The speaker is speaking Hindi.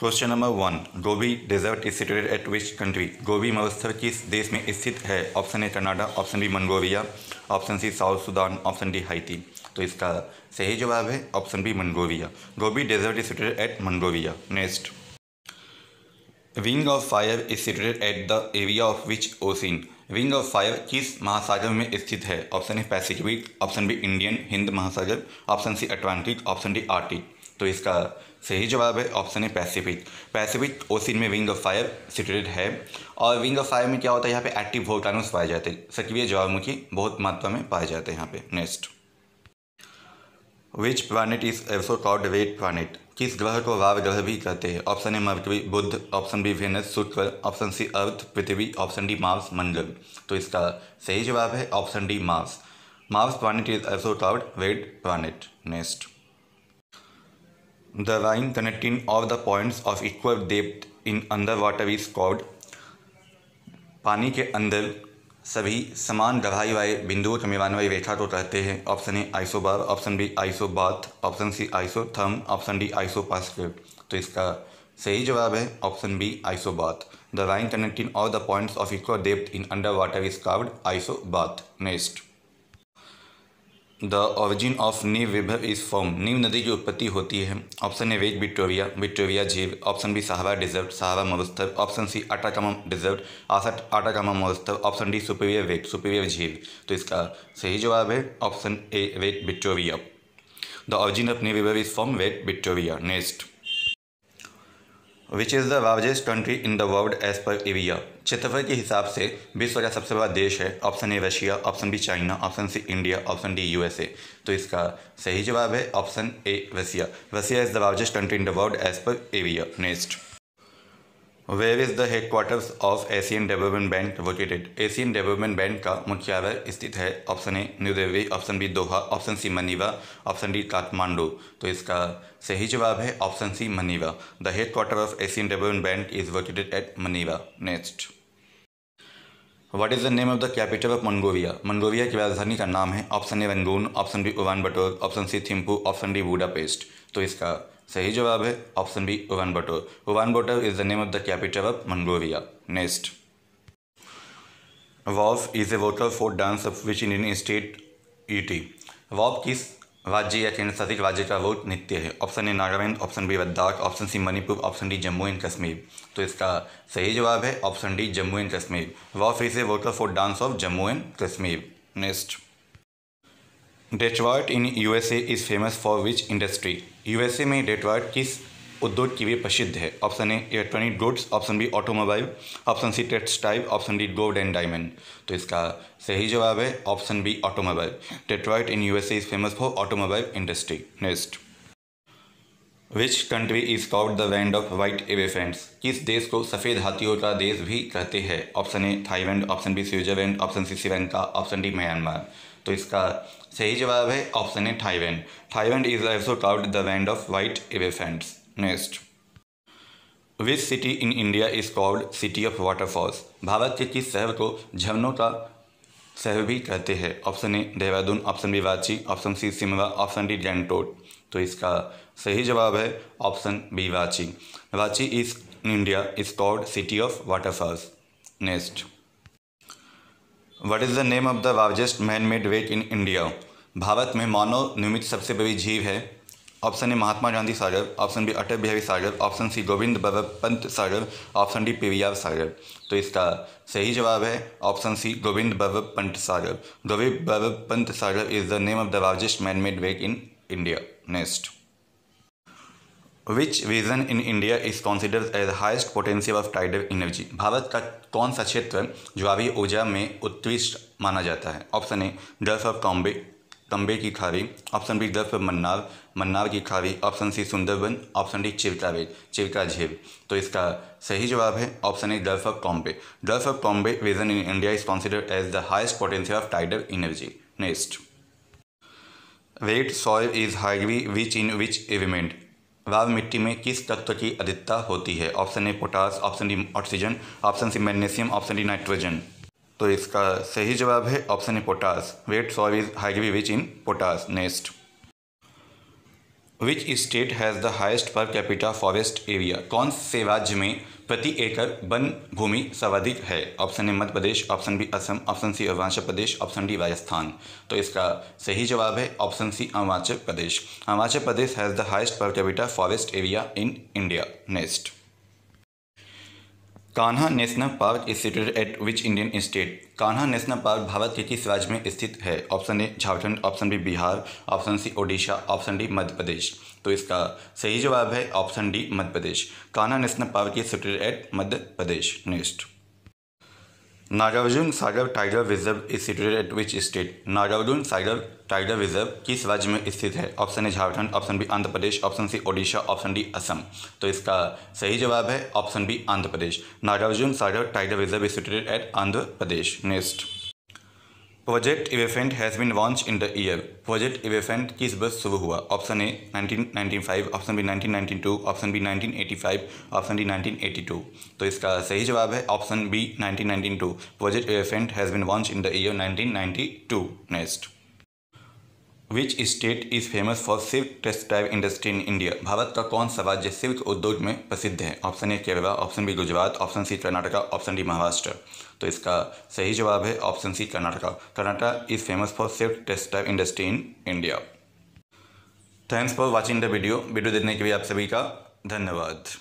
question number one Gobi desert is sited at which country Gobi महोत्सव किस देश में स्थित है option A Canada option B Mongolia option C South Sudan option D Haiti तो इसका सही जवाब है option B Mongolia Gobi desert is sited at Mongolia next ring of fire is sited at the area of which ocean ring of fire किस महासागर में स्थित है option A Pacific option B Indian Hind महासागर option C Atlantic option D Arctic तो इसका सही जवाब है ऑप्शन है पैसिफिक पैसिफिक ओसिन में विंग ऑफ फायर सिटेड है और विंग ऑफ फायर में क्या होता है यहाँ पे एक्टिव वोटानोस पाए जाते हैं सक्रिय ज्वालामुखी बहुत मात्रा में पाए जाते हैं यहाँ पे next which planet is also called red planet किस ग्रह को वाव ग्रह भी कहते हैं option A Mercury Budh option B Venus Shukra option C Earth Prithvi option D Mars Mangal तो इसका सही जवाब है option D Mars Mars planet is also called red planet next The line connecting all the points of equal depth in underwater is called पानी के अंदर सभी समान गहराई वाले बिंदुओं में वाली रेखा को तो कहते हैं option A isobar option B isobath option C isotherm option D isopach तो इसका सही जवाब है option B isobath the line connecting all the points of equal depth in under water is called isobath next the origin of Nile river is from Nile नदी की उत्पत्ति होती है option A wait Victoria Victoria झील option B Sahara desert Sahara मरुस्थल ऑप्शन सी आटाकामा डिजर्व आसठ आटाकामा मरुस्थल option D Superior wet Superior झील तो इसका सही जवाब है option A wait Victoria the origin of Nile river is from wet Victoria next which is the largest country in the world as per area क्षेत्रफल के हिसाब से विश्व का सबसे बड़ा देश है option A Russia option B China option C India option D USA तो इसका सही जवाब है option A Russia Russia is the largest country in the world as per area next where is the headquarters of Asian Development Bank located Asian Development Bank का मुख्यालय स्थित है option A new Delhi option B Doha option C Manila option D Kathmandu तो इसका सही जवाब है option C Manila the headquarter of Asian Development Bank is located at Manila next what is the name of the capital of Mongolia Mongolia की राजधानी का नाम है option A Rangoon option B Ulan Bator option C Thimphu option D Budapest तो इसका सही जवाब है option B Ulan Bator Ulan Bator is the name of the capital of Mongolia next Rouf is a water for dance of which Indian state टी वॉफ किस राज्य या केंद्र शासित राज्य का वोट नित्य है option A Nagaland option B Ladakh option C Manipur option D Jammu and Kashmir तो इसका सही जवाब है option D Jammu and Kashmir Rouf is a water for dance of Jammu and Kashmir next डेटवाइट in US is famous for which industry USA में डेटवाइट किस उद्योग के लिए प्रसिद्ध है option A electronic goods option B automobile option C textile option D gold and diamond तो इसका सही जवाब है option B automobile Detroit in USA is famous for automobile industry next which country is called the land of white elephants किस देश को सफ़ेद हाथियों का देश भी कहते हैं option A Thailand option B Switzerland option C Sri Lanka option D Myanmar तो इसका सही जवाब है option A Thailand Thailand is also called the land of white elephants next which city in India is called city of waterfalls Bharat के किस शहर को झरनों का शहर भी कहते हैं ऑप्शन ए देहरादून ऑप्शन बी वाची ऑप्शन सी सिमवा ऑप्शन डी डेंटोट तो इसका सही जवाब है ऑप्शन बी वाची वाची is India is called city of waterfalls next what is the name of the largest man made lake in India Bharat में मानव निर्मित सबसे बड़ी झील है ऑप्शन ए महात्मा गांधी सागर ऑप्शन बी अटल बिहारी सागर ऑप्शन सी गोविंद बल्लभ पंत सागर ऑप्शन डी पेरियार सागर तो इसका सही जवाब है option C Govind Ballabh Pant Sagar Govind Ballabh Pant Sagar is the name of the largest man made lake in India next which region in India is consider as highest potential of tidal energy Bharat का कौन सा क्षेत्र जवाबी ऊर्जा में उत्कृष्ट माना जाता है ऑप्शन ए डल्फ ऑफ कॉम्बे तंबे की खाड़ी option B gulf of Mannar Mannar की खाड़ी option C Sundarban option D Chilka बेट चिवका झील तो इसका सही जवाब है option A gulf of Cambay gulf of Cambay region in India is consider as the highest potential of tidal energy next red soil is highly rich in which element लाल मिट्टी में किस तत्व की अधिकता होती है option A potash option D oxygen option C magnesium option D nitrogen तो इसका सही जवाब है option A potash red soil is rich in potash next which state has the highest per capita forest area कौन से राज्य में प्रति एकड़ वन भूमि सर्वाधिक है option A Madhya Pradesh option B Assam option C Arunachal Pradesh option D Rajasthan तो इसका सही जवाब है option C Arunachal Pradesh Arunachal Pradesh has the highest per capita forest area in India next Kanha national park is sited at which Indian state Kanha national park Bharat के किस राज्य में स्थित है option A Jharkhand option B Bihar option C Odisha option D Madhya प्रदेश तो इसका सही जवाब है option D Madhya Pradesh Kanha national park is sited at Madhya Pradesh next Nagarjun Sagar tiger reserve is situated at which state Nagarjun Sagar tiger reserve किस राज्य में स्थित है option A Jharkhand option B Andhra Pradesh option C Odisha option D Assam तो इसका सही जवाब है option B Andhra Pradesh Nagarjun Sagar tiger reserve is situated at Andhra Pradesh next project elephant has been launch in the year project elephant किस बस शुरू हुआ option A nineteen ninety five option B nineteen ninety two option B nineteen eighty five option D nineteen eighty two तो इसका सही जवाब है option B nineteen ninety two project elephant has been launch in the year nineteen ninety two next which state is famous for silk textile industry in India Bharat का कौन सा राज्य सिल्क उद्योग में प्रसिद्ध है option A Kerala option B Gujarat option C Karnataka option D Maharashtra तो इसका सही जवाब है option C Karnataka Karnataka is famous for silk textile industry in India thanks for watching the video video देखने के लिए आप सभी का धन्यवाद